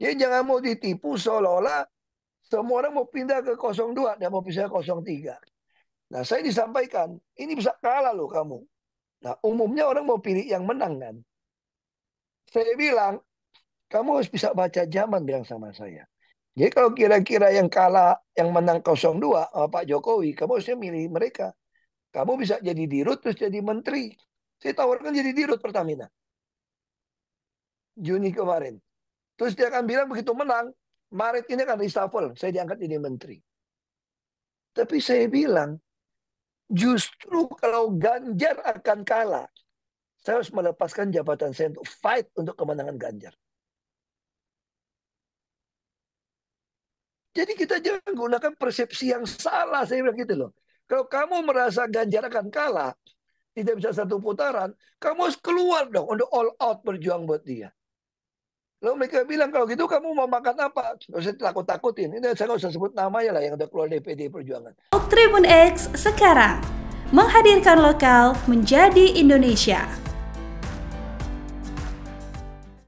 Jadi ya, jangan mau ditipu seolah-olah semua orang mau pindah ke 02 dan mau pindah ke 03. Nah saya disampaikan, ini bisa kalah loh kamu. Nah umumnya orang mau pilih yang menang kan. Saya bilang, kamu harus bisa baca zaman bilang sama saya. Jadi kalau kira-kira yang kalah, yang menang 02 sama Pak Jokowi, kamu harusnya milih mereka. Kamu bisa jadi dirut terus jadi menteri. Saya tawarkan jadi dirut Pertamina. Juni kemarin. Terus dia akan bilang begitu menang, Maret ini akan reshuffle, saya diangkat jadi menteri. Tapi saya bilang, justru kalau Ganjar akan kalah, saya harus melepaskan jabatan saya untuk fight untuk kemenangan Ganjar. Jadi kita jangan gunakan persepsi yang salah, saya bilang gitu loh. Kalau kamu merasa Ganjar akan kalah, tidak bisa satu putaran, kamu harus keluar dong untuk all out berjuang buat dia. Lalu mereka bilang, kalau gitu kamu mau makan apa? Terus saya takut-takutin. Ini saya nggak usah sebut namanya lah yang udah keluar dari PD Perjuangan. Tribun X sekarang menghadirkan lokal menjadi Indonesia.